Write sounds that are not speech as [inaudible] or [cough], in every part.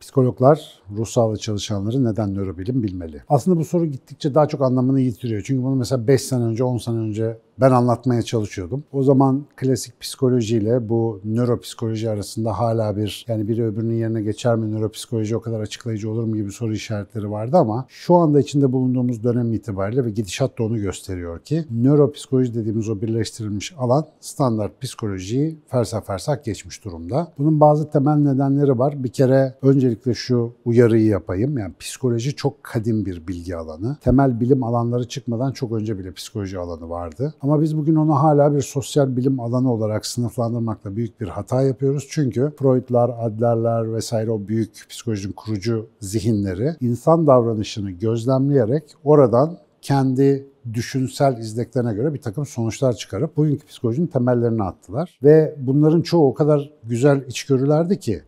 Psikologlar ruh sağlığı çalışanları neden nörobilim bilmeli? Aslında bu soru gittikçe daha çok anlamını yitiriyor. Çünkü bunu mesela 5 sene önce, 10 sene önce ben anlatmaya çalışıyordum. O zaman klasik psikoloji ile bu nöropsikoloji arasında hala bir yani biri öbürünün yerine geçer mi nöropsikoloji o kadar açıklayıcı olur mu gibi soru işaretleri vardı ama şu anda içinde bulunduğumuz dönem itibariyle ve gidişat da onu gösteriyor ki nöropsikoloji dediğimiz o birleştirilmiş alan standart psikolojiyi fersa fersak geçmiş durumda. Bunun bazı temel nedenleri var. Bir kere öncelikle şu uyarıyı yapayım. Yani psikoloji çok kadim bir bilgi alanı. Temel bilim alanları çıkmadan çok önce bile psikoloji alanı vardı. Ama ama biz bugün onu hala bir sosyal bilim alanı olarak sınıflandırmakla büyük bir hata yapıyoruz. Çünkü Freudlar, Adlerler vesaire o büyük psikolojinin kurucu zihinleri insan davranışını gözlemleyerek oradan kendi düşünsel izleklerine göre bir takım sonuçlar çıkarıp bugünkü psikolojinin temellerini attılar. Ve bunların çoğu o kadar güzel içgörülerdi ki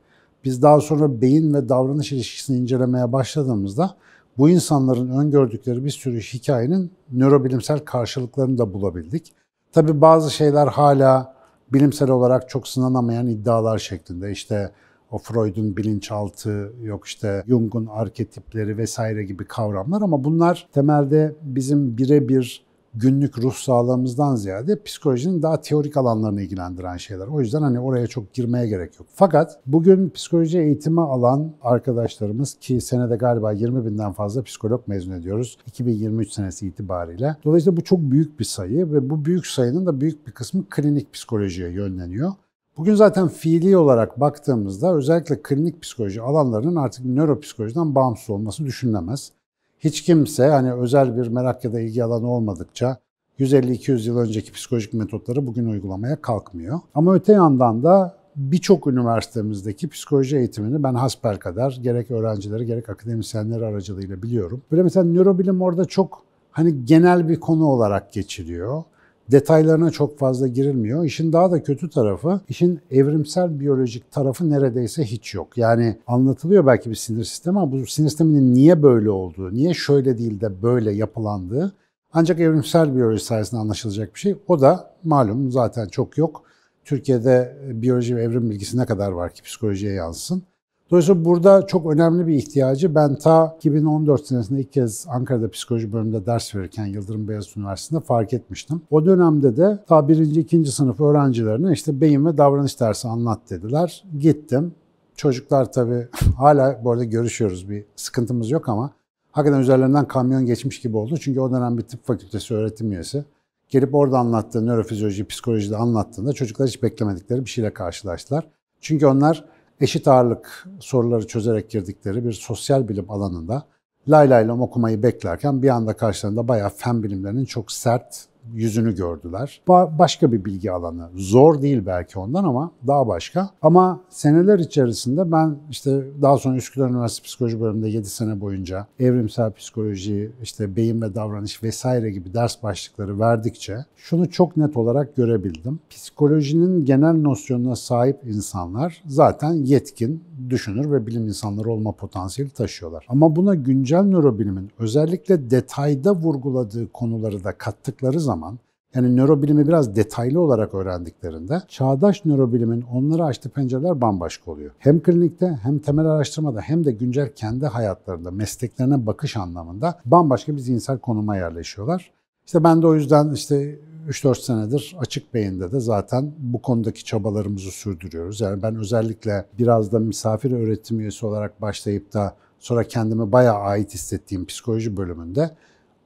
biz daha sonra beyin ve davranış ilişkisini incelemeye başladığımızda bu insanların öngördükleri bir sürü hikayenin nörobilimsel karşılıklarını da bulabildik. Tabi bazı şeyler hala bilimsel olarak çok sınanamayan iddialar şeklinde. İşte o Freud'un bilinçaltı, yok işte Jung'un arketipleri vesaire gibi kavramlar ama bunlar temelde bizim birebir günlük ruh sağlığımızdan ziyade psikolojinin daha teorik alanlarını ilgilendiren şeyler. O yüzden hani oraya çok girmeye gerek yok. Fakat bugün psikoloji eğitimi alan arkadaşlarımız ki senede galiba 20 binden fazla psikolog mezun ediyoruz 2023 senesi itibariyle. Dolayısıyla bu çok büyük bir sayı ve bu büyük sayının da büyük bir kısmı klinik psikolojiye yönleniyor. Bugün zaten fiili olarak baktığımızda özellikle klinik psikoloji alanlarının artık nöropsikolojiden bağımsız olması düşünülemez hiç kimse hani özel bir merak ya da ilgi alanı olmadıkça 150-200 yıl önceki psikolojik metotları bugün uygulamaya kalkmıyor. Ama öte yandan da birçok üniversitemizdeki psikoloji eğitimini ben hasper kadar gerek öğrencileri gerek akademisyenleri aracılığıyla biliyorum. Böyle mesela nörobilim orada çok hani genel bir konu olarak geçiliyor. Detaylarına çok fazla girilmiyor. İşin daha da kötü tarafı, işin evrimsel biyolojik tarafı neredeyse hiç yok. Yani anlatılıyor belki bir sinir sistemi ama bu sinir sisteminin niye böyle olduğu, niye şöyle değil de böyle yapılandığı ancak evrimsel biyoloji sayesinde anlaşılacak bir şey. O da malum zaten çok yok. Türkiye'de biyoloji ve evrim bilgisi ne kadar var ki psikolojiye yansın. Dolayısıyla burada çok önemli bir ihtiyacı ben ta 2014 senesinde ilk kez Ankara'da psikoloji bölümünde ders verirken Yıldırım Beyazıt Üniversitesi'nde fark etmiştim. O dönemde de ta birinci, ikinci sınıf öğrencilerine işte beyin ve davranış dersi anlat dediler. Gittim. Çocuklar tabii [laughs] hala bu arada görüşüyoruz bir sıkıntımız yok ama hakikaten üzerlerinden kamyon geçmiş gibi oldu. Çünkü o dönem bir tıp fakültesi öğretim üyesi. Gelip orada anlattığı nörofizyoloji, psikolojide anlattığında çocuklar hiç beklemedikleri bir şeyle karşılaştılar. Çünkü onlar eşit ağırlık soruları çözerek girdikleri bir sosyal bilim alanında lay lay lom okumayı beklerken bir anda karşılarında bayağı fen bilimlerinin çok sert yüzünü gördüler. Ba- başka bir bilgi alanı. Zor değil belki ondan ama daha başka. Ama seneler içerisinde ben işte daha sonra Üsküdar Üniversitesi Psikoloji bölümünde 7 sene boyunca evrimsel psikoloji, işte beyin ve davranış vesaire gibi ders başlıkları verdikçe şunu çok net olarak görebildim. Psikolojinin genel nosyonuna sahip insanlar zaten yetkin, düşünür ve bilim insanları olma potansiyeli taşıyorlar. Ama buna güncel nörobilimin özellikle detayda vurguladığı konuları da kattıkları zaman zaman yani nörobilimi biraz detaylı olarak öğrendiklerinde çağdaş nörobilimin onlara açtığı pencereler bambaşka oluyor. Hem klinikte hem temel araştırmada hem de güncel kendi hayatlarında mesleklerine bakış anlamında bambaşka bir zihinsel konuma yerleşiyorlar. İşte ben de o yüzden işte 3-4 senedir açık beyinde de zaten bu konudaki çabalarımızı sürdürüyoruz. Yani ben özellikle biraz da misafir öğretim üyesi olarak başlayıp da sonra kendimi bayağı ait hissettiğim psikoloji bölümünde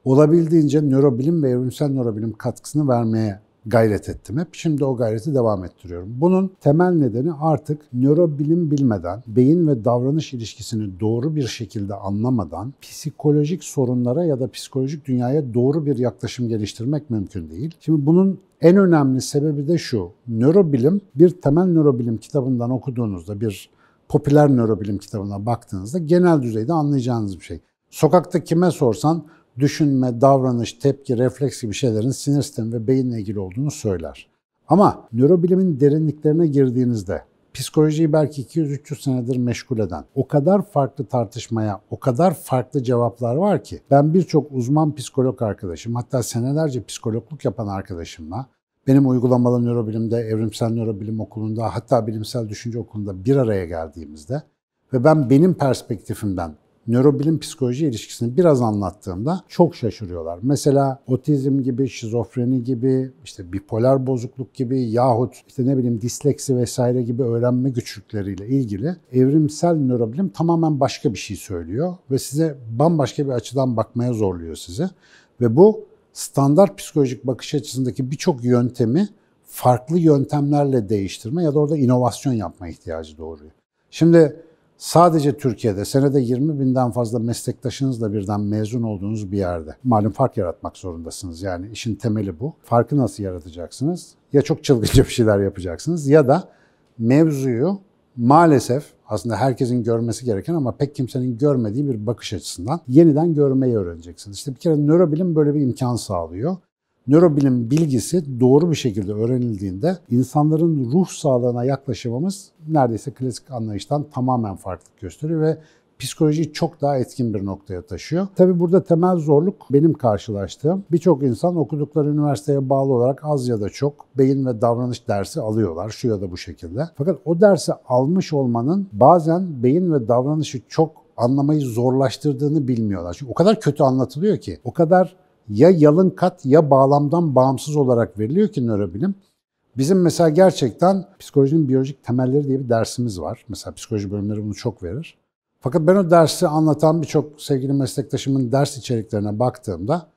olabildiğince nörobilim ve evrimsel nörobilim katkısını vermeye gayret ettim hep. Şimdi o gayreti devam ettiriyorum. Bunun temel nedeni artık nörobilim bilmeden, beyin ve davranış ilişkisini doğru bir şekilde anlamadan psikolojik sorunlara ya da psikolojik dünyaya doğru bir yaklaşım geliştirmek mümkün değil. Şimdi bunun en önemli sebebi de şu. Nörobilim bir temel nörobilim kitabından okuduğunuzda bir popüler nörobilim kitabına baktığınızda genel düzeyde anlayacağınız bir şey. Sokakta kime sorsan düşünme, davranış, tepki, refleks gibi şeylerin sinir sistemi ve beyinle ilgili olduğunu söyler. Ama nörobilimin derinliklerine girdiğinizde psikolojiyi belki 200-300 senedir meşgul eden o kadar farklı tartışmaya, o kadar farklı cevaplar var ki ben birçok uzman psikolog arkadaşım, hatta senelerce psikologluk yapan arkadaşımla benim uygulamalı nörobilimde, evrimsel nörobilim okulunda, hatta bilimsel düşünce okulunda bir araya geldiğimizde ve ben benim perspektifimden nörobilim psikoloji ilişkisini biraz anlattığımda çok şaşırıyorlar. Mesela otizm gibi, şizofreni gibi, işte bipolar bozukluk gibi yahut işte ne bileyim disleksi vesaire gibi öğrenme güçlükleriyle ilgili evrimsel nörobilim tamamen başka bir şey söylüyor ve size bambaşka bir açıdan bakmaya zorluyor sizi. Ve bu standart psikolojik bakış açısındaki birçok yöntemi farklı yöntemlerle değiştirme ya da orada inovasyon yapma ihtiyacı doğuruyor. Şimdi Sadece Türkiye'de senede 20 binden fazla meslektaşınızla birden mezun olduğunuz bir yerde. Malum fark yaratmak zorundasınız yani işin temeli bu. Farkı nasıl yaratacaksınız? Ya çok çılgınca bir şeyler yapacaksınız ya da mevzuyu maalesef aslında herkesin görmesi gereken ama pek kimsenin görmediği bir bakış açısından yeniden görmeyi öğreneceksiniz. İşte bir kere nörobilim böyle bir imkan sağlıyor. Nörobilim bilgisi doğru bir şekilde öğrenildiğinde insanların ruh sağlığına yaklaşımımız neredeyse klasik anlayıştan tamamen farklı gösteriyor ve psikolojiyi çok daha etkin bir noktaya taşıyor. Tabi burada temel zorluk benim karşılaştığım birçok insan okudukları üniversiteye bağlı olarak az ya da çok beyin ve davranış dersi alıyorlar şu ya da bu şekilde. Fakat o dersi almış olmanın bazen beyin ve davranışı çok anlamayı zorlaştırdığını bilmiyorlar. Çünkü o kadar kötü anlatılıyor ki, o kadar ya yalın kat ya bağlamdan bağımsız olarak veriliyor ki nörobilim. Bizim mesela gerçekten psikolojinin biyolojik temelleri diye bir dersimiz var. Mesela psikoloji bölümleri bunu çok verir. Fakat ben o dersi anlatan birçok sevgili meslektaşımın ders içeriklerine baktığımda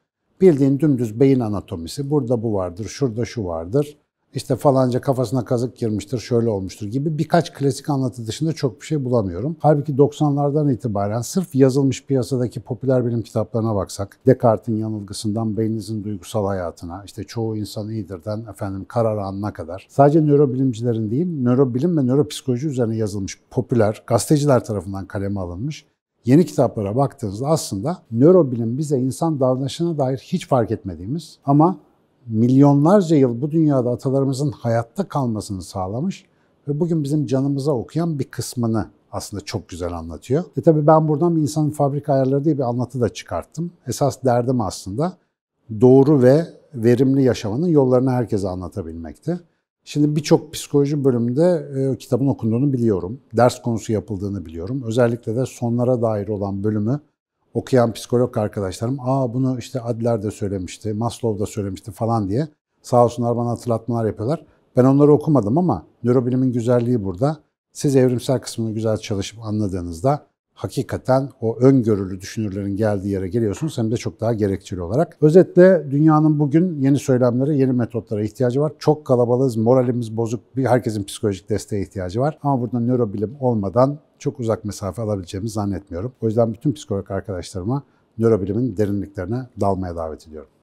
bildiğin dümdüz beyin anatomisi, burada bu vardır, şurada şu vardır, işte falanca kafasına kazık girmiştir, şöyle olmuştur gibi birkaç klasik anlatı dışında çok bir şey bulamıyorum. Halbuki 90'lardan itibaren sırf yazılmış piyasadaki popüler bilim kitaplarına baksak, Descartes'in yanılgısından beyninizin duygusal hayatına, işte çoğu insan iyidirden efendim karar anına kadar sadece nörobilimcilerin değil, nörobilim ve nöropsikoloji üzerine yazılmış popüler, gazeteciler tarafından kaleme alınmış yeni kitaplara baktığınızda aslında nörobilim bize insan davranışına dair hiç fark etmediğimiz ama milyonlarca yıl bu dünyada atalarımızın hayatta kalmasını sağlamış ve bugün bizim canımıza okuyan bir kısmını aslında çok güzel anlatıyor. E tabii ben buradan bir insanın fabrika ayarları diye bir anlatı da çıkarttım. Esas derdim aslında doğru ve verimli yaşamanın yollarını herkese anlatabilmekti. Şimdi birçok psikoloji bölümünde e, kitabın okunduğunu biliyorum. Ders konusu yapıldığını biliyorum. Özellikle de sonlara dair olan bölümü okuyan psikolog arkadaşlarım aa bunu işte Adler de söylemişti, Maslow da söylemişti falan diye sağ olsunlar bana hatırlatmalar yapıyorlar. Ben onları okumadım ama nörobilimin güzelliği burada. Siz evrimsel kısmını güzel çalışıp anladığınızda hakikaten o öngörülü düşünürlerin geldiği yere geliyorsunuz hem de çok daha gerekçeli olarak. Özetle dünyanın bugün yeni söylemlere, yeni metotlara ihtiyacı var. Çok kalabalığız, moralimiz bozuk, bir herkesin psikolojik desteğe ihtiyacı var. Ama burada nörobilim olmadan çok uzak mesafe alabileceğimizi zannetmiyorum. O yüzden bütün psikolog arkadaşlarıma nörobilimin derinliklerine dalmaya davet ediyorum.